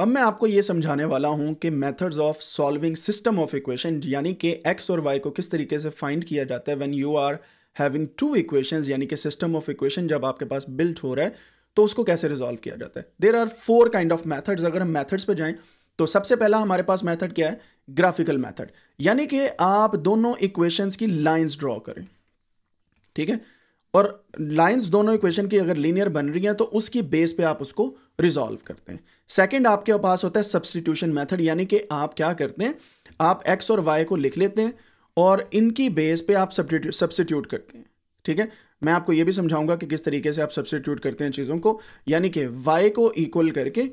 अब मैं आपको ये समझाने वाला हूँ कि methods of solving system of equation यानी कि एक्स और वाई को किस तरीके से फाइंड किया जाता है when you are having two equations यानी कि सिस्टम ऑफ इक्वेशन जब आपके पास बिल्ट हो रहा है तो उसको कैसे रिजॉल्व किया जाता है there are four kind of methods अगर हम मैथड्स पर जाएँ तो सबसे पहला हमारे पास मैथड क्या है ग्राफिकल मैथड यानी कि आप दोनों इक्वेशन की लाइन्स ड्रॉ करें ठीक है और लाइंस दोनों इक्वेशन की अगर लीनियर बन रही हैं तो उसकी बेस पे आप उसको रिजॉल्व करते हैं सेकंड आपके पास होता है सब्सटीट्यूशन मेथड यानी कि आप क्या करते हैं आप एक्स और वाई को लिख लेते हैं और इनकी बेस पे आप सब्सटीट्यूट करते हैं ठीक है मैं आपको ये भी समझाऊंगा कि किस तरीके से आप सब्सटीट्यूट करते हैं चीज़ों को यानी कि वाई को इक्वल करके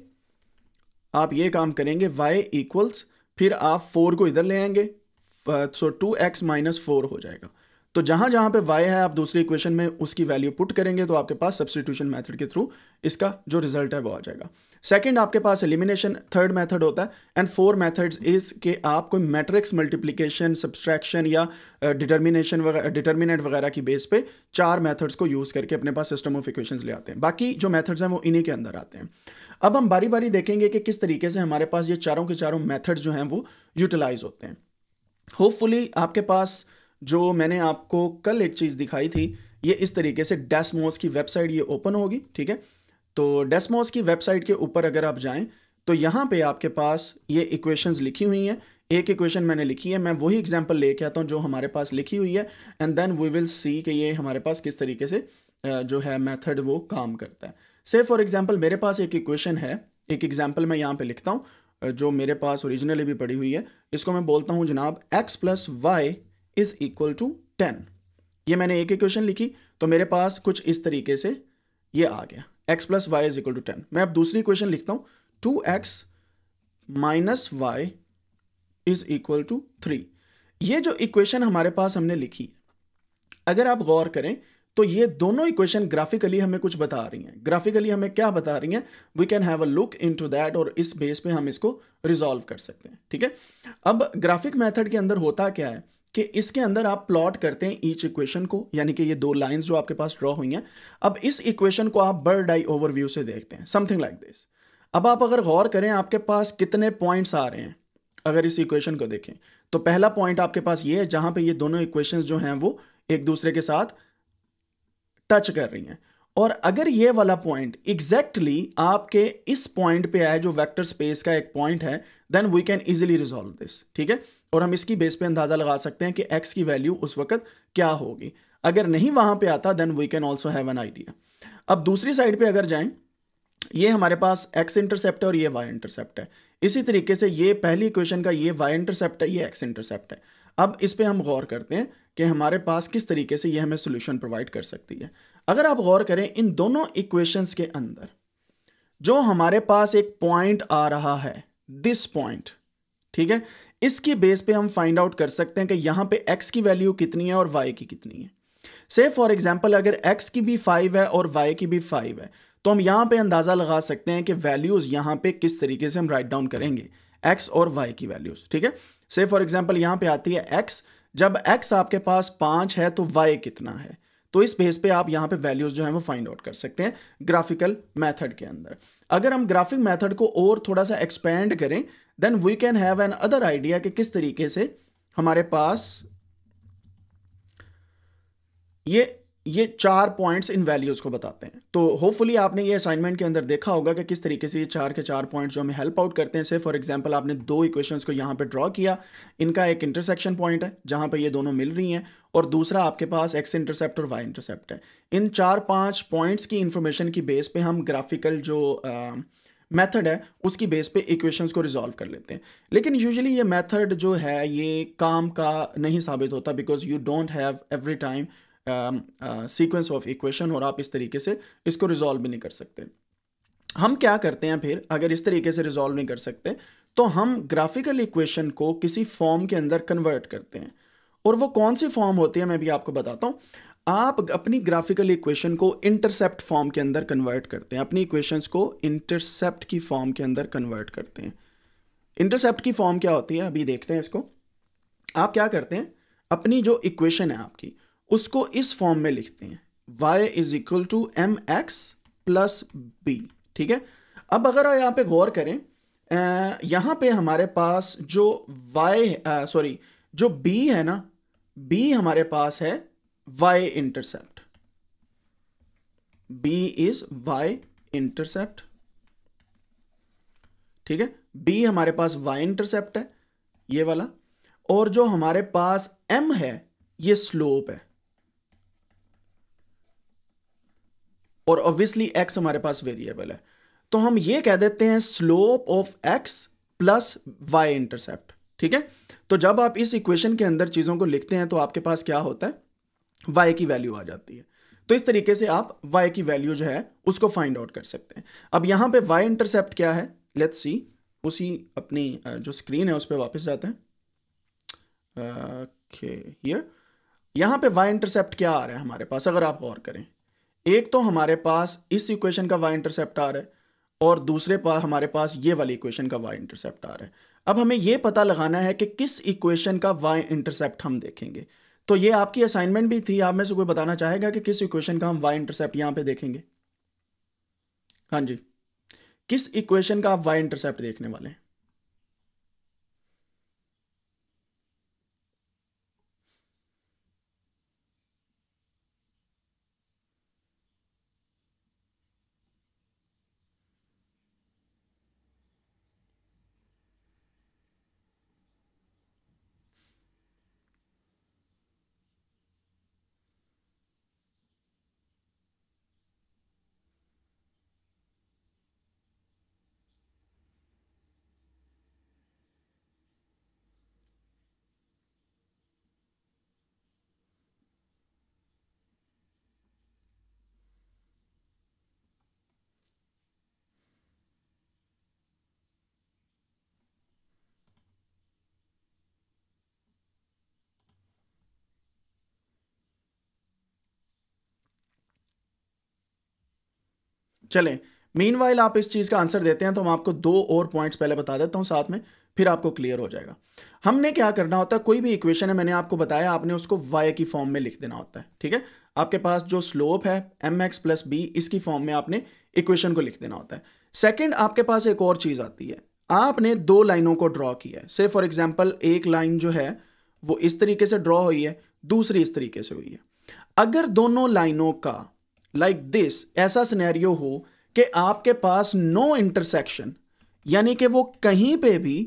आप ये काम करेंगे वाई इक्वल्स फिर आप फोर को इधर ले आएंगे so two x minus four हो जाएगा तो जहां जहां पे y है आप दूसरी इक्वेशन में उसकी वैल्यू पुट करेंगे तो आपके पास सब्सटीट्यूशन मेथड के थ्रू इसका जो रिजल्ट है वो आ जाएगा सेकंड आपके पास एलिमिनेशन थर्ड मेथड होता है एंड फोर मेथड्स इज के आप कोई मैट्रिक्स मल्टीप्लीकेशन सब्सट्रैक्शन या डिटर्मिनेशन वगैरह वगैरह की बेस पे चार मैथड्स को यूज़ करके अपने पास सिस्टम ऑफ इक्वेशन ले आते हैं बाकी जो मैथड्स हैं वो इन्हीं के अंदर आते हैं अब हम बारी बारी देखेंगे कि किस तरीके से हमारे पास ये चारों के चारों मैथड्स जो हैं वो यूटिलाइज होते हैं होपफुली आपके पास जो मैंने आपको कल एक चीज़ दिखाई थी ये इस तरीके से डेस्मोस की वेबसाइट ये ओपन होगी ठीक है तो डेस्मोस की वेबसाइट के ऊपर अगर आप जाएं तो यहाँ पे आपके पास ये इक्वेशंस लिखी हुई हैं एक इक्वेशन मैंने लिखी है मैं वही एग्जांपल लेके आता हूँ जो हमारे पास लिखी हुई है and then we will see कि ये हमारे पास किस तरीके से जो है मैथड वो काम करता है से फॉर एग्जाम्पल मेरे पास एक इक्वेशन है एक एग्ज़ाम्पल मैं यहाँ पर लिखता हूँ जो मेरे पास ओरिजिनली भी पड़ी हुई है इसको मैं बोलता हूँ जनाब x plus y is equal to ten ये मैंने एक इक्वेशन लिखी तो मेरे पास कुछ इस तरीके से ये आ गया x plus y is equal to ten मैं अब दूसरी इक्वेशन लिखता हूँ two x minus y is equal to three ये जो इक्वेशन हमारे पास हमने लिखी अगर आप गौर करें तो ये दोनों इक्वेशन ग्राफिकली हमें कुछ बता रही हैं ग्राफिकली हमें क्या बता रही हैं we can have a look into that और इस बेस पे हम इसको रिजॉल्व कर सकते हैं ठीक है अब ग्राफिक मेथड के अंदर होता क्या है कि इसके अंदर आप प्लॉट करते हैं ईच इक्वेशन को यानी कि ये दो लाइंस जो आपके पास ड्रॉ हुई हैं अब इस इक्वेशन को आप बर्ड आई ओवरव्यू से देखते हैं समथिंग लाइक दिस अब आप अगर गौर करें आपके पास कितने पॉइंट्स आ रहे हैं अगर इस इक्वेशन को देखें तो पहला पॉइंट आपके पास ये है जहां पे ये दोनों इक्वेशंस जो हैं वो एक दूसरे के साथ टच कर रही हैं और अगर ये वाला पॉइंट एग्जैक्टली exactly आपके इस पॉइंट पे आए जो वेक्टर स्पेस का एक पॉइंट है then we can easily resolve this ठीक है और हम इसकी बेस पे अंदाज़ा लगा सकते हैं कि एक्स की वैल्यू उस वक्त क्या होगी अगर नहीं वहाँ पे आता then we can also have an idea अब दूसरी साइड पे अगर जाएं ये हमारे पास एक्स इंटरसेप्ट है और ये वाई इंटरसेप्ट है इसी तरीके से ये पहली इक्वेशन का ये वाई इंटरसेप्ट है ये एक्स इंटरसेप्ट है अब इस पर हम गौर करते हैं कि हमारे पास किस तरीके से ये हमें सोल्यूशन प्रोवाइड कर सकती है अगर आप गौर करें इन दोनों इक्वेशंस के अंदर जो हमारे पास एक पॉइंट आ रहा है दिस पॉइंट ठीक है इसकी बेस पे हम फाइंड आउट कर सकते हैं कि यहाँ पे x की वैल्यू कितनी है और y की कितनी है से फॉर एग्जाम्पल अगर x की भी 5 है और y की भी 5 है तो हम यहाँ पे अंदाज़ा लगा सकते हैं कि वैल्यूज़ यहाँ पे किस तरीके से हम राइट डाउन करेंगे x और y की वैल्यूज़ ठीक है से फॉर एग्जाम्पल यहाँ पे आती है x जब x आपके पास पाँच है तो y कितना है तो इस बेस पे आप यहाँ पे वैल्यूज जो है वो फाइंड आउट कर सकते हैं ग्राफिकल मेथड के अंदर अगर हम ग्राफिक मेथड को और थोड़ा सा एक्सपेंड करें then we can have another idea कि किस तरीके से हमारे पास ये ये चार पॉइंट्स इन वैल्यूज को बताते हैं तो होपफुली आपने ये असाइनमेंट के अंदर देखा होगा कि किस तरीके से ये चार के चार पॉइंट्स जो हमें हेल्प आउट करते हैं से फॉर एग्जांपल आपने दो इक्वेशंस को यहाँ पे ड्रॉ किया इनका एक इंटरसेक्शन पॉइंट है जहाँ पे ये दोनों मिल रही हैं और दूसरा आपके पास एक्स इंटरसेप्ट और वाई इंटरसेप्ट है इन चार पांच पॉइंट्स की इंफॉर्मेशन की बेस पे हम ग्राफिकल जो मेथड है उसकी बेस पे इक्वेशंस को रिजॉल्व कर लेते हैं लेकिन यूजुअली ये मेथड जो है ये काम का नहीं साबित होता because you don't have every time sequence of equation और आप इस तरीके से इसको रिजॉल्व भी नहीं कर सकते हम क्या करते हैं फिर अगर इस तरीके से रिजॉल्व नहीं कर सकते तो हम ग्राफिकल इक्वेशन को किसी फॉर्म के अंदर कन्वर्ट करते हैं और वो कौन सी फॉर्म होती है मैं भी आपको बताता हूँ आप अपनी ग्राफिकल इक्वेशन को इंटरसेप्ट फॉर्म के अंदर कन्वर्ट करते हैं अपनी इक्वेशंस को इंटरसेप्ट की फॉर्म के अंदर कन्वर्ट करते हैं इंटरसेप्ट की फॉर्म क्या होती है अभी देखते हैं इसको आप क्या करते हैं अपनी जो इक्वेशन है आपकी उसको इस फॉर्म में लिखते हैं y is equal to m x plus b ठीक है अब अगर यहाँ पे गौर करें यहाँ पे हमारे पास जो y सॉरी जो b है ना बी हमारे पास है y intercept b is y intercept ठीक है बी हमारे पास वाई इंटरसेप्ट है ये वाला और जो हमारे पास एम है ये स्लोप है और ऑब्वियसली एक्स हमारे पास वेरिएबल है तो हम ये कह देते हैं slope of x plus y intercept ठीक है तो जब आप इस इक्वेशन के अंदर चीज़ों को लिखते हैं तो आपके पास क्या होता है वाई की वैल्यू आ जाती है तो इस तरीके से आप वाई की वैल्यू जो है उसको फाइंड आउट कर सकते हैं अब यहां पे वाई इंटरसेप्ट क्या है लेट्स सी उसी अपनी जो स्क्रीन है उस पर वापस जाते हैं ओके हियर यहां पे वाई इंटरसेप्ट क्या आ रहा है हमारे पास अगर आप गौर करें एक तो हमारे पास इस इक्वेशन का वाई इंटरसेप्ट आ रहा है और दूसरे पास हमारे पास ये वाली इक्वेशन का वाई इंटरसेप्ट आ रहा है अब हमें ये पता लगाना है कि किस इक्वेशन का वाई इंटरसेप्ट हम देखेंगे तो ये आपकी असाइनमेंट भी थी आप में से कोई बताना चाहेगा कि किस इक्वेशन का हम वाई इंटरसेप्ट यहाँ पे देखेंगे हाँ जी किस इक्वेशन का आप वाई इंटरसेप्ट देखने वाले हैं चलें मीन आप इस चीज़ का आंसर देते हैं तो हम आपको दो और पॉइंट्स पहले बता देता हूँ साथ में फिर आपको क्लियर हो जाएगा हमने क्या करना होता है कोई भी इक्वेशन है मैंने आपको बताया आपने उसको वाई की फॉर्म में लिख देना होता है ठीक है आपके पास जो स्लोप है एम एक्स प्लस बी इसकी फॉर्म में आपने इक्वेशन को लिख देना होता है सेकंड आपके पास एक और चीज़ आती है आपने दो लाइनों को ड्रॉ किया है से फॉर एग्जाम्पल एक लाइन जो है वो इस तरीके से ड्रॉ हुई है दूसरी इस तरीके से हुई है अगर दोनों लाइनों का लाइक दिस ऐसा सिनेरियो हो कि आपके पास नो इंटरसेक्शन यानी कि वो कहीं पे भी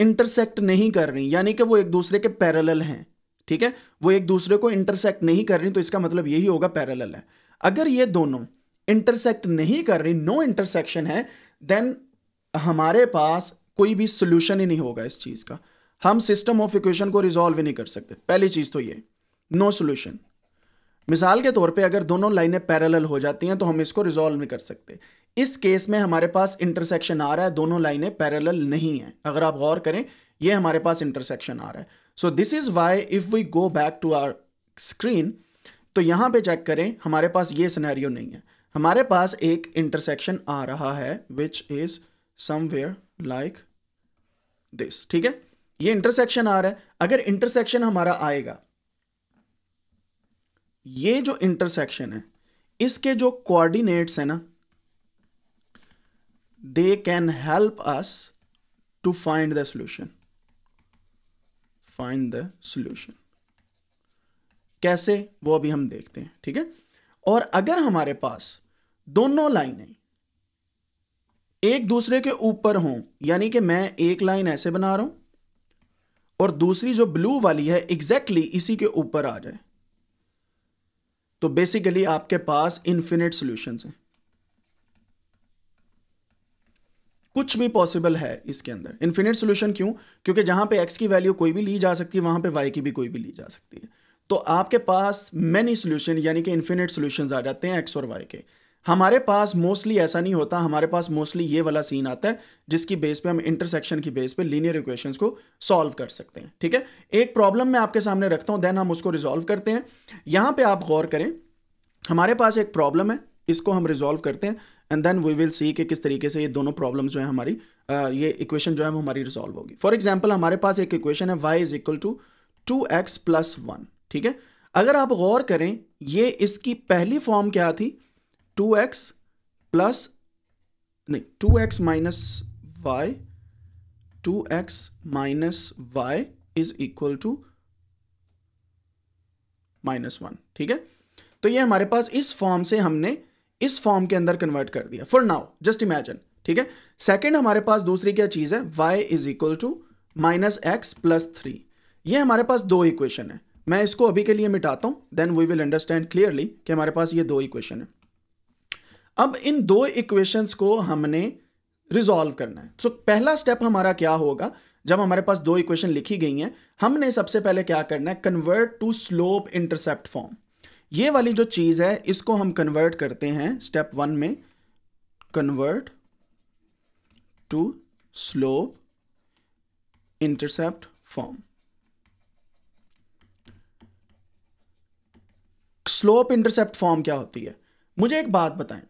इंटरसेक्ट नहीं कर रही यानी कि वो एक दूसरे के पैरेलल हैं ठीक है वो एक दूसरे को इंटरसेक्ट नहीं कर रही तो इसका मतलब यही होगा पैरेलल है अगर ये दोनों इंटरसेक्ट नहीं कर रही नो इंटरसेक्शन है देन हमारे पास कोई भी सोल्यूशन ही नहीं होगा इस चीज़ का हम सिस्टम ऑफ इक्वेशन को रिजॉल्व ही नहीं कर सकते पहली चीज़ तो ये नो सोल्यूशन मिसाल के तौर पे अगर दोनों लाइनें पैरेलल हो जाती हैं तो हम इसको रिजॉल्व नहीं कर सकते इस केस में हमारे पास इंटरसेक्शन आ रहा है दोनों लाइनें पैरेलल नहीं हैं अगर आप गौर करें ये हमारे पास इंटरसेक्शन आ रहा है so this is why if we go back to our screen तो यहाँ पे चेक करें हमारे पास ये सिनेरियो नहीं है हमारे पास एक इंटरसेक्शन आ रहा है which is somewhere like this ठीक है ये इंटरसेक्शन आ रहा है अगर इंटरसेक्शन हमारा आएगा ये जो इंटरसेक्शन है इसके जो कोऑर्डिनेट्स है ना they can help us to find the solution find the solution कैसे वो अभी हम देखते हैं ठीक है और अगर हमारे पास दोनों लाइनें एक दूसरे के ऊपर हों यानी कि मैं एक लाइन ऐसे बना रहा हूं और दूसरी जो ब्लू वाली है एग्जैक्टली exactly इसी के ऊपर आ जाए तो बेसिकली आपके पास इन्फिनिट सोल्यूशन हैं कुछ भी पॉसिबल है इसके अंदर इन्फिनिट सोल्यूशन क्यों क्योंकि जहां पे एक्स की वैल्यू कोई भी ली जा सकती है वहां पे वाई की भी कोई भी ली जा सकती है तो आपके पास मेनी सोल्यूशन यानी कि इन्फिनिट सोल्यूशन आ जाते हैं एक्स और वाई के हमारे पास मोस्टली ऐसा नहीं होता हमारे पास मोस्टली ये वाला सीन आता है जिसकी बेस पे हम इंटरसेक्शन की बेस पे लीनियर इक्वेशंस को सॉल्व कर सकते हैं ठीक है एक प्रॉब्लम मैं आपके सामने रखता हूँ देन हम उसको रिजॉल्व करते हैं यहां पे आप गौर करें हमारे पास एक प्रॉब्लम है इसको हम रिजॉल्व करते हैं and then we will see कि किस तरीके से ये दोनों प्रॉब्लम जो है हमारी आ, ये इक्वेशन जो है हमारी रिजॉल्व होगी फॉर एग्जाम्पल हमारे पास एक इक्वेशन है y is equal to two x plus one ठीक है अगर आप गौर करें ये इसकी पहली फॉर्म क्या थी टू एक्स प्लस नहीं two x minus y two x minus y is equal to minus one ठीक है तो ये हमारे पास इस फॉर्म से हमने इस फॉर्म के अंदर कन्वर्ट कर दिया फॉर नाउ जस्ट इमेजिन ठीक है सेकंड हमारे पास दूसरी क्या चीज़ है y is equal to minus x plus three ये हमारे पास दो इक्वेशन है मैं इसको अभी के लिए मिटाता हूं then we will understand clearly कि हमारे पास ये दो इक्वेशन है अब इन दो इक्वेशंस को हमने रिजॉल्व करना है सो so, पहला स्टेप हमारा क्या होगा जब हमारे पास दो इक्वेशन लिखी गई हैं हमने सबसे पहले क्या करना है convert to slope intercept form ये वाली जो चीज़ है इसको हम कन्वर्ट करते हैं स्टेप वन में convert to slope intercept form slope intercept form क्या होती है मुझे एक बात बताएं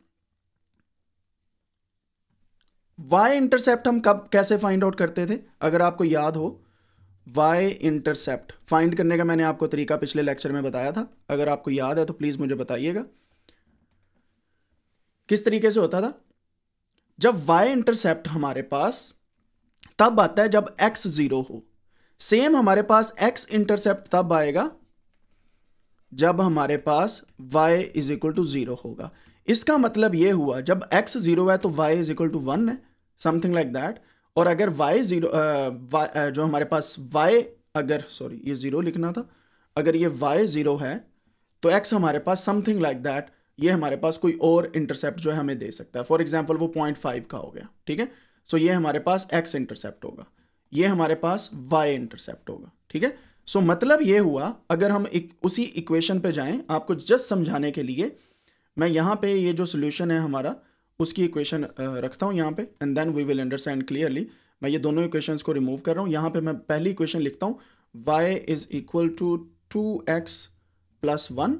वाई इंटरसेप्ट हम कब कैसे फाइंड आउट करते थे अगर आपको याद हो वाई इंटरसेप्ट फाइंड करने का मैंने आपको तरीका पिछले लेक्चर में बताया था अगर आपको याद है तो प्लीज़ मुझे बताइएगा किस तरीके से होता था जब वाई इंटरसेप्ट हमारे पास तब आता है जब एक्स ज़ीरो हो सेम हमारे पास एक्स इंटरसेप्ट तब आएगा जब हमारे पास y is equal to zero होगा इसका मतलब यह हुआ जब x ज़ीरो है तो y is equal to one है समथिंग लाइक दैट और अगर वाई ज़ीरो uh, uh, जो हमारे पास वाई अगर सॉरी ये ज़ीरो लिखना था अगर ये वाई ज़ीरो है तो एक्स हमारे पास समथिंग लाइक दैट ये हमारे पास कोई और इंटरसेप्ट जो है हमें दे सकता है फॉर एग्जाम्पल वो पॉइंट फाइव का हो गया ठीक है सो so, ये हमारे पास एक्स इंटरसेप्ट होगा ये हमारे पास वाई इंटरसेप्ट होगा ठीक है सो so, मतलब ये हुआ अगर हम एक उसी इक्वेशन पे जाएं आपको जस्ट समझाने के लिए मैं यहाँ पे ये जो सोल्यूशन है हमारा उसकी इक्वेशन रखता हूँ यहाँ पे and then we will understand clearly मैं ये दोनों इक्वेशन को रिमूव कर रहा हूँ यहाँ पे मैं पहली इक्वेशन लिखता हूँ y is equal to two x plus one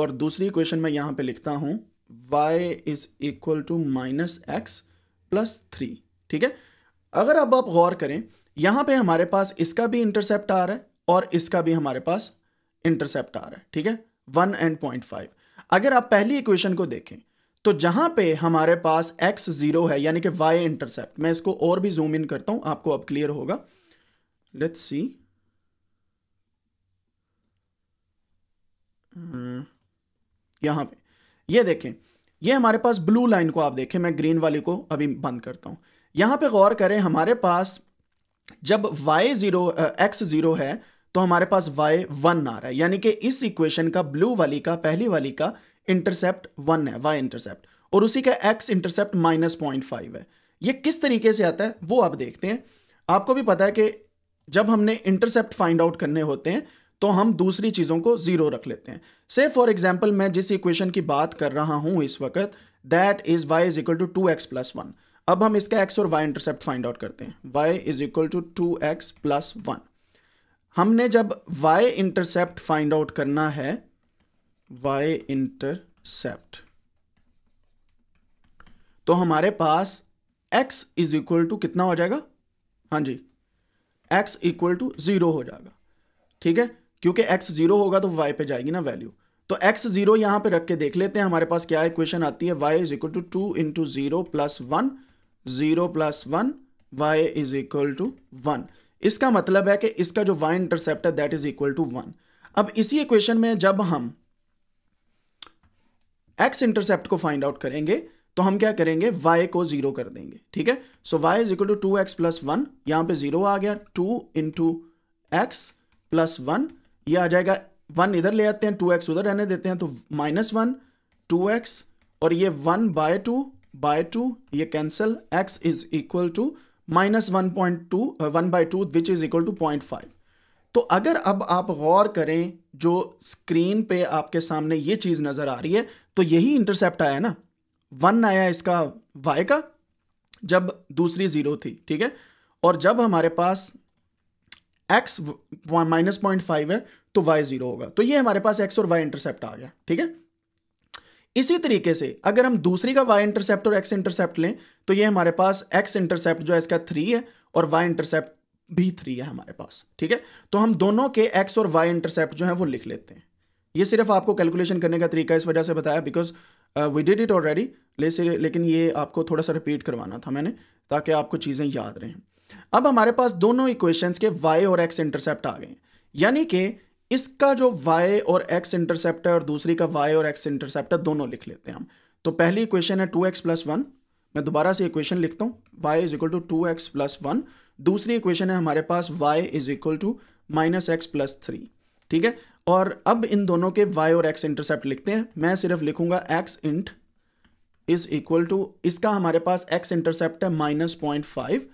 और दूसरी इक्वेशन मैं यहाँ पे लिखता हूँ y is equal to minus x plus three ठीक है अगर अब आप गौर करें यहाँ पे हमारे पास इसका भी इंटरसेप्ट आ रहा है और इसका भी हमारे पास इंटरसेप्ट आ रहा है ठीक है वन एंड पॉइंट फाइव अगर आप पहली इक्वेशन को देखें तो जहां पे हमारे पास एक्स जीरो है यानी कि वाई इंटरसेप्ट मैं इसको और भी जूम इन करता हूं आपको अब क्लियर होगा लेट्स सी hmm, यहां पे ये देखें ये हमारे पास ब्लू लाइन को आप देखें मैं ग्रीन वाली को अभी बंद करता हूं यहां पे गौर करें हमारे पास जब वाई जीरो एक्स जीरो है तो हमारे पास वाई वन आ रहा है यानी कि इस इक्वेशन का ब्लू वाली का पहली वाली का इंटरसेप्ट वन है वाई इंटरसेप्ट और उसी का x intercept minus point five है ये किस तरीके से आता है वो आप देखते हैं आपको भी पता है कि जब हमने इंटरसेप्ट फाइंड आउट करने होते हैं तो हम दूसरी चीज़ों को ज़ीरो रख लेते हैं से फॉर एग्जाम्पल मैं जिस इक्वेशन की बात कर रहा हूँ इस वक्त that is y is equal to two x plus one अब हम इसका एक्स और वाई इंटरसेप्ट फाइंड आउट करते हैं y is equal to two x plus one हमने जब वाई इंटरसेप्ट फाइंड आउट करना है वाई इंटरसेप्ट तो हमारे पास x इज इक्वल टू कितना हो जाएगा हाँ जी x इक्वल टू ज़ीरो हो जाएगा ठीक है क्योंकि x ज़ीरो होगा तो y पे जाएगी ना वैल्यू तो x ज़ीरो यहां पे रख के देख लेते हैं हमारे पास क्या इक्वेशन आती है y is equal to two into zero plus one zero plus one y is equal to one इसका मतलब है कि इसका जो y इंटरसेप्ट है that is equal to one अब इसी इक्वेशन में जब हम एक्स इंटरसेप्ट को फाइंड आउट करेंगे तो हम क्या करेंगे y को जीरो कर देंगे ठीक है so y is equal to two x plus one यहां पर जीरो आ गया two into x plus one ये आ जाएगा वन इधर ले आते हैं टू एक्स उधर रहने देते हैं तो माइनस वन टू एक्स और ये one by two by two ये cancel x is equal to minus one point two one by two which is equal to point five तो अगर अब आप गौर करें जो स्क्रीन पे आपके सामने ये चीज़ नज़र आ रही है तो यही इंटरसेप्ट आया ना वन आया इसका वाई का जब दूसरी ज़ीरो थी ठीक है और जब हमारे पास एक्स माइनस पॉइंट फाइव है तो वाई ज़ीरो होगा तो ये हमारे पास एक्स और वाई इंटरसेप्ट आ गया ठीक है इसी तरीके से अगर हम दूसरी का वाई इंटरसेप्ट और एक्स इंटरसेप्ट लें तो ये हमारे पास एक्स इंटरसेप्ट जो है इसका थ्री है और वाई इंटरसेप्ट भी थ्री है हमारे पास ठीक है तो हम दोनों के एक्स और वाई इंटरसेप्ट जो है वो लिख लेते हैं ये सिर्फ आपको कैलकुलेशन करने का तरीका इस वजह से बताया because we did it already लेकिन ये आपको थोड़ा सा रिपीट करवाना था मैंने ताकि आपको चीज़ें याद रहें अब हमारे पास दोनों इक्वेशंस के वाई और एक्स इंटरसेप्ट आ गए यानी कि इसका जो वाई और एक्स इंटरसेप्ट है और दूसरी का वाई और एक्स इंटरसेप्ट है दोनों लिख लेते हैं हम तो पहली इक्वेशन है टू एक्स प्लस वन मैं दोबारा से इक्वेशन लिखता हूँ y is equal to two x plus one दूसरी इक्वेशन है हमारे पास y is equal to minus x plus three ठीक है और अब इन दोनों के y और x इंटरसेप्ट लिखते हैं मैं सिर्फ लिखूंगा x int is equal to इसका हमारे पास x इंटरसेप्ट है माइनस पॉइंट फाइव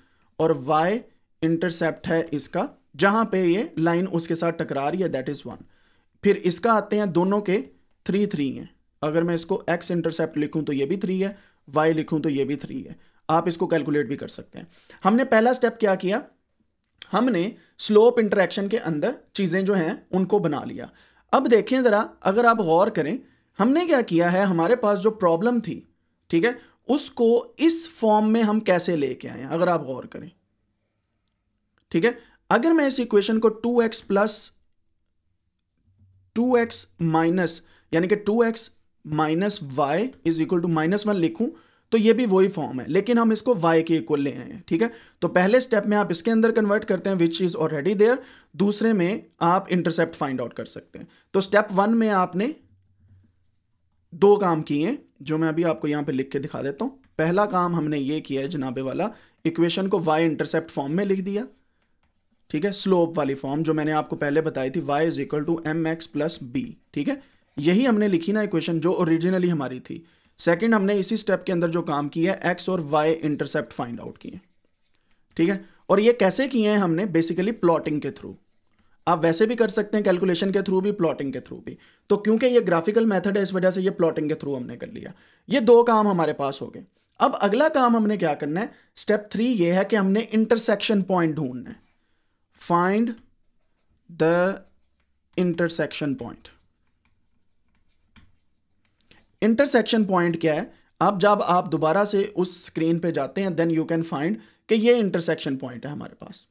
और y इंटरसेप्ट है इसका जहां पे ये लाइन उसके साथ टकरा रही है दैट इज वन फिर इसका आते हैं दोनों के थ्री थ्री हैं अगर मैं इसको एक्स इंटरसेप्ट लिखूं तो ये भी थ्री है वाई लिखूं तो ये भी थ्री है आप इसको कैलकुलेट भी कर सकते हैं हमने पहला स्टेप क्या किया हमने स्लोप इंटरेक्शन के अंदर चीज़ें जो हैं उनको बना लिया अब देखें ज़रा अगर आप गौर करें हमने क्या किया है हमारे पास जो प्रॉब्लम थी ठीक है उसको इस फॉर्म में हम कैसे लेके आए अगर आप गौर करें ठीक है अगर मैं इस इक्वेशन को 2x x plus two minus यानी कि 2x x minus y is equal to minus one लिखूं तो ये भी वही फॉर्म है लेकिन हम इसको y के इक्वल ले आए हैं ठीक है तो पहले स्टेप में आप इसके अंदर कन्वर्ट करते हैं विच इज़ ऑलरेडी देयर दूसरे में आप इंटरसेप्ट फाइंड आउट कर सकते हैं तो स्टेप वन में आपने दो काम किए जो मैं अभी आपको यहां पे लिख के दिखा देता हूं पहला काम हमने ये किया है जनाबे वाला इक्वेशन को y इंटरसेप्ट फॉर्म में लिख दिया ठीक है स्लोप वाली फॉर्म जो मैंने आपको पहले बताई थी y is equal to m x plus b ठीक है यही हमने लिखी ना इक्वेशन जो ओरिजिनली हमारी थी सेकंड हमने इसी स्टेप के अंदर जो काम किया है एक्स और वाई इंटरसेप्ट फाइंड आउट किए ठीक है और ये कैसे किए हैं हमने बेसिकली प्लॉटिंग के थ्रू आप वैसे भी कर सकते हैं कैलकुलेशन के थ्रू भी प्लॉटिंग के थ्रू भी तो क्योंकि ये ग्राफिकल मेथड है इस वजह से ये प्लॉटिंग के थ्रू हमने कर लिया ये दो काम हमारे पास हो गए अब अगला काम हमने क्या करना है स्टेप थ्री ये है कि हमने इंटरसेक्शन पॉइंट ढूंढना है find the intersection point intersection point क्या है अब जब आप दोबारा से उस स्क्रीन पे जाते हैं देन यू कैन फाइंड कि ये इंटरसेक्शन पॉइंट है हमारे पास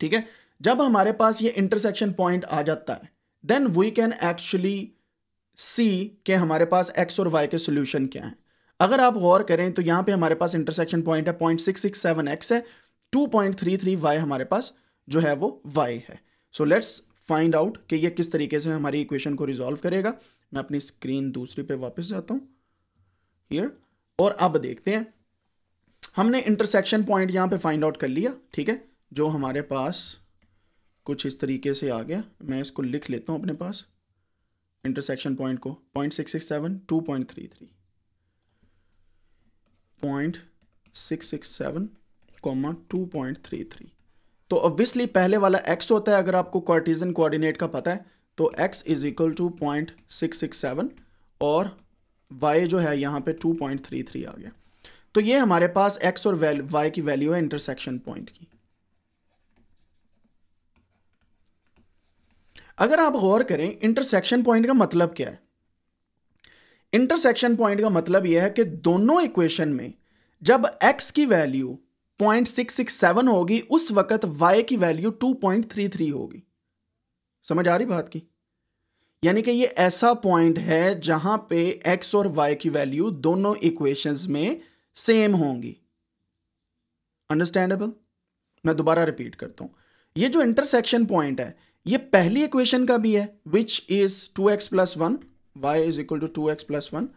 ठीक है जब हमारे पास ये इंटरसेक्शन पॉइंट आ जाता है then we can actually see के हमारे पास एक्स और वाई के सोल्यूशन क्या है अगर आप गौर करें तो यहाँ पे हमारे पास इंटरसेक्शन पॉइंट है point six six seven x है two point three three y हमारे पास जो है वो वाई है सो लेट्स फाइंड आउट कि ये किस तरीके से हमारी इक्वेशन को रिजॉल्व करेगा मैं अपनी स्क्रीन दूसरी पे वापस जाता हूँ हियर और अब देखते हैं हमने इंटरसेक्शन पॉइंट यहाँ पे फाइंड आउट कर लिया ठीक है जो हमारे पास कुछ इस तरीके से आ गया मैं इसको लिख लेता हूँ अपने पास इंटरसेक्शन पॉइंट को point six six seven two point three three point six six seven comma two point three three तो ऑब्वियसली पहले वाला एक्स होता है अगर आपको कॉर्टिजन कोऑर्डिनेट का पता है तो x is equal to point six six seven और y जो है यहाँ पे टू पॉइंट थ्री थ्री आ गया तो ये हमारे पास x और y की वैल्यू है इंटरसेक्शन पॉइंट की अगर आप गौर करें इंटरसेक्शन पॉइंट का मतलब क्या है इंटरसेक्शन पॉइंट का मतलब यह है कि दोनों इक्वेशन में जब x की वैल्यू 0.667 होगी उस वक्त y की वैल्यू 2.33 होगी समझ आ रही बात की यानी कि ये ऐसा पॉइंट है जहां पे एक्स और वाई की वैल्यू दोनों इक्वेशंस में सेम होंगी अंडरस्टैंडेबल मैं दोबारा रिपीट करता हूं ये जो इंटरसेक्शन पॉइंट है ये पहली इक्वेशन का भी है which is two x plus one y is equal to two x plus one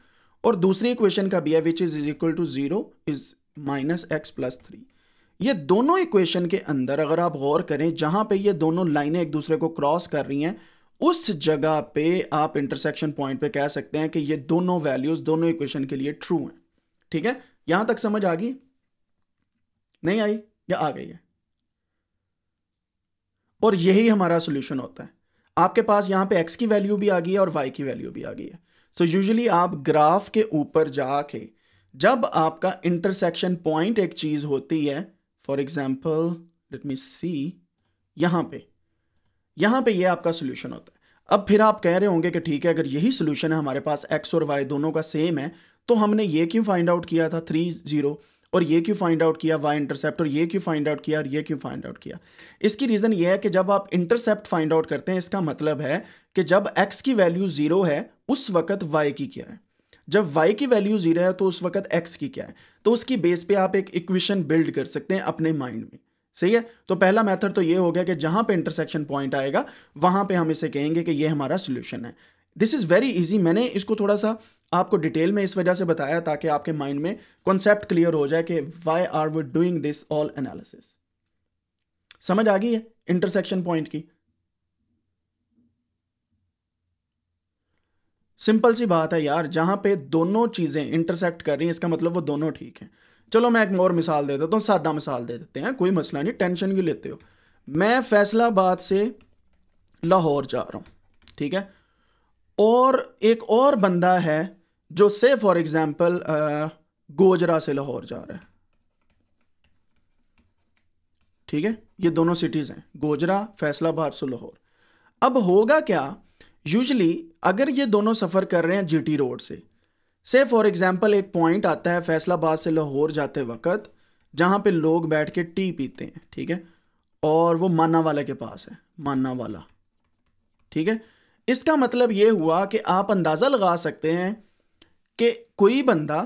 और दूसरी इक्वेशन का भी है which is is equal to zero is minus x plus three ये दोनों इक्वेशन के अंदर अगर आप गौर करें जहां पे ये दोनों लाइनें एक दूसरे को क्रॉस कर रही हैं उस जगह पे आप इंटरसेक्शन पॉइंट पे कह सकते हैं कि ये दोनों वैल्यूज दोनों इक्वेशन के लिए ट्रू हैं ठीक है यहां तक समझ आ गई नहीं आई या आ गई है और यही हमारा सोल्यूशन होता है आपके पास यहां पे एक्स की वैल्यू भी आ गई है और वाई की वैल्यू भी आ गई है सो so यूजली आप ग्राफ के ऊपर जाके जब आपका इंटरसेक्शन पॉइंट एक चीज़ होती है for example let me see यहां पे यहां पे ये आपका सोल्यूशन होता है अब फिर आप कह रहे होंगे कि ठीक है अगर यही सोल्यूशन है हमारे पास एक्स और वाई दोनों का सेम है तो हमने ये क्यों फाइंड आउट किया था थ्री जीरो और ये क्यों फाइंड आउट किया वाई इंटरसेप्ट और ये क्यों फाइंड आउट किया और ये क्यों फाइंड आउट किया इसकी रीज़न ये है कि जब आप इंटरसेप्ट फाइंड आउट करते हैं इसका मतलब है कि जब एक्स की वैल्यू ज़ीरो है उस वक्त वाई की क्या है जब y की वैल्यू जीरो है तो उस वक्त x की क्या है तो उसकी बेस पे आप एक इक्वेशन बिल्ड कर सकते हैं अपने माइंड में सही है तो पहला मेथड तो ये हो गया कि जहां पे इंटरसेक्शन पॉइंट आएगा वहां पे हम इसे कहेंगे कि ये हमारा सोल्यूशन है दिस इज़ वेरी इजी मैंने इसको थोड़ा सा आपको डिटेल में इस वजह से बताया ताकि आपके माइंड में कॉन्सेप्ट क्लियर हो जाए कि why are we doing this all analysis समझ आ गई है इंटरसेक्शन पॉइंट की सिंपल सी बात है यार जहाँ पे दोनों चीज़ें इंटरसेक्ट कर रही हैं इसका मतलब वो दोनों ठीक हैं चलो मैं एक और मिसाल दे देता हूँ सादा मिसाल दे देते हैं कोई मसला नहीं टेंशन क्यों लेते हो मैं फैसलाबाद से लाहौर जा रहा हूँ ठीक है और एक और बंदा है जो से फॉर एग्ज़ाम्पल गोजरा से लाहौर जा रहा है ठीक है ये दोनों सिटीज़ हैं गोजरा फैसलाबाद से लाहौर अब होगा क्या यूजली अगर ये दोनों सफ़र कर रहे हैं जीटी रोड से से फॉर एग्ज़ाम्पल एक पॉइंट आता है फैसलाबाद से लाहौर जाते वक्त जहाँ पे लोग बैठ के टी पीते हैं ठीक है और वो माना वाला के पास है माना वाला ठीक है इसका मतलब ये हुआ कि आप अंदाज़ा लगा सकते हैं कि कोई बंदा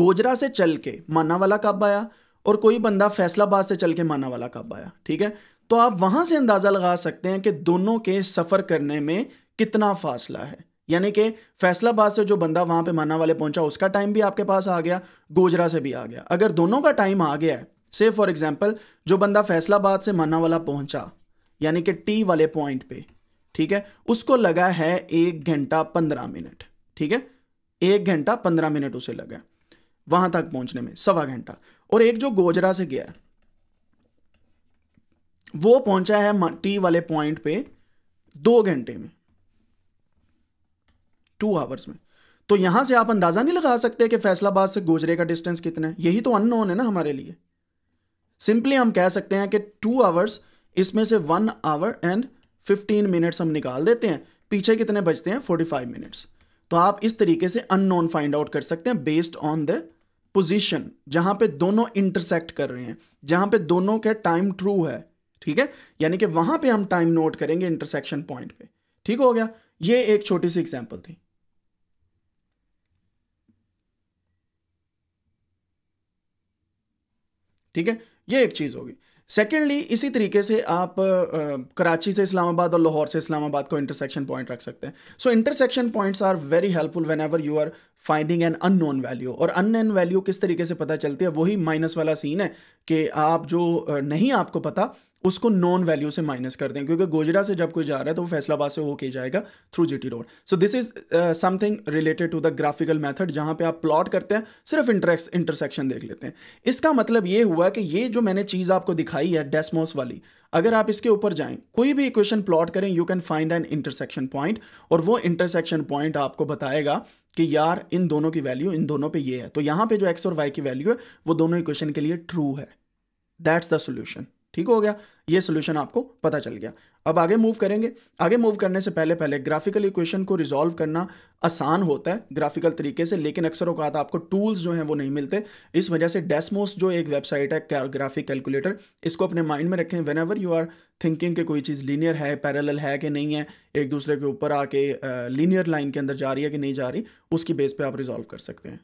गोजरा से चल के माना वाला कब आया और कोई बंदा फैसलाबाद से चल के माना वाला कब आया ठीक है तो आप वहां से अंदाजा लगा सकते हैं कि दोनों के सफर करने में कितना फासला है यानी कि फैसलाबाद से जो बंदा वहां पे माना वाले पहुंचा उसका टाइम भी आपके पास आ गया गोजरा से भी आ गया अगर दोनों का टाइम आ गया है से फॉर एग्जाम्पल जो बंदा फैसलाबाद से माना वाला पहुंचा यानी कि टी वाले पॉइंट पे ठीक है उसको लगा है एक घंटा पंद्रह मिनट ठीक है एक घंटा पंद्रह मिनट उसे लगा वहां तक पहुंचने में सवा घंटा और एक जो गोजरा से गया है वो पहुंचा है टी वाले पॉइंट पे दो घंटे में टू आवर्स में तो यहां से आप अंदाजा नहीं लगा सकते कि फैसलाबाद से गोजरे का डिस्टेंस कितना है यही तो अननोन है ना हमारे लिए सिंपली हम कह सकते हैं कि टू आवर्स इसमें से one hour and fifteen minutes हम निकाल देते हैं पीछे कितने बचते हैं फोर्टी फाइव मिनट्स तो आप इस तरीके से अननोन फाइंड आउट कर सकते हैं बेस्ड ऑन द पोजिशन जहां पे दोनों इंटरसेक्ट कर रहे हैं जहां पे दोनों का टाइम ट्रू है ठीक है यानी कि वहां पे हम टाइम नोट करेंगे इंटरसेक्शन पॉइंट पे ठीक हो गया ये एक छोटी सी एग्जांपल थी ठीक है ये एक चीज़ होगी सेकेंडली इसी तरीके से आप आ, कराची से इस्लामाबाद और लाहौर से इस्लामाबाद को इंटरसेक्शन पॉइंट रख सकते हैं so intersection points are very helpful whenever you are finding an unknown value और अननोन वैल्यू किस तरीके से पता चलती है वही माइनस वाला सीन है कि आप जो नहीं आपको पता उसको नॉन वैल्यू से माइनस कर दें क्योंकि गोजरा से जब कोई जा रहा है तो वो फैसलाबाद से होके जाएगा through GT road so this is something related to the graphical method जहां पे आप प्लॉट करते हैं सिर्फ इंटरेक्स इंटरसेक्शन देख लेते हैं इसका मतलब ये हुआ कि ये जो मैंने चीज़ आपको दिखाई है डेस्मोस वाली अगर आप इसके ऊपर जाएं कोई भी इक्वेशन प्लॉट करें you can find an intersection point और वो इंटरसेक्शन पॉइंट आपको बताएगा कि यार इन दोनों की वैल्यू इन दोनों पे ये है तो यहाँ पे जो एक्स और वाई की वैल्यू है वो दोनों इक्वेशन के लिए ट्रू है दैट्स द सोल्यूशन ठीक हो गया ये सोल्यूशन आपको पता चल गया अब आगे मूव करेंगे आगे मूव करने से पहले पहले ग्राफिकल इक्वेशन को रिजॉल्व करना आसान होता है ग्राफिकल तरीके से लेकिन अक्सर अवकात आपको टूल्स जो हैं वो नहीं मिलते इस वजह से डेस्मोस जो एक वेबसाइट है ग्राफिक कैलकुलेटर इसको अपने माइंड में रखें whenever you are thinking कि कोई चीज़ लीनियर है पैरेलल है कि नहीं है एक दूसरे के ऊपर आके लीनियर लाइन के अंदर जा रही है कि नहीं जा रही उसकी बेस पर आप रिजॉल्व कर सकते हैं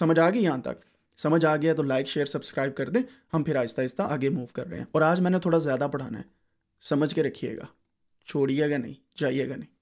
समझ आ गई यहाँ तक समझ आ गया तो लाइक शेयर सब्सक्राइब कर दें हम फिर आहिस्ता आहिस्ता आगे मूव कर रहे हैं और आज मैंने थोड़ा ज़्यादा पढ़ाना है समझ के रखिएगा छोड़िएगा नहीं जाइएगा नहीं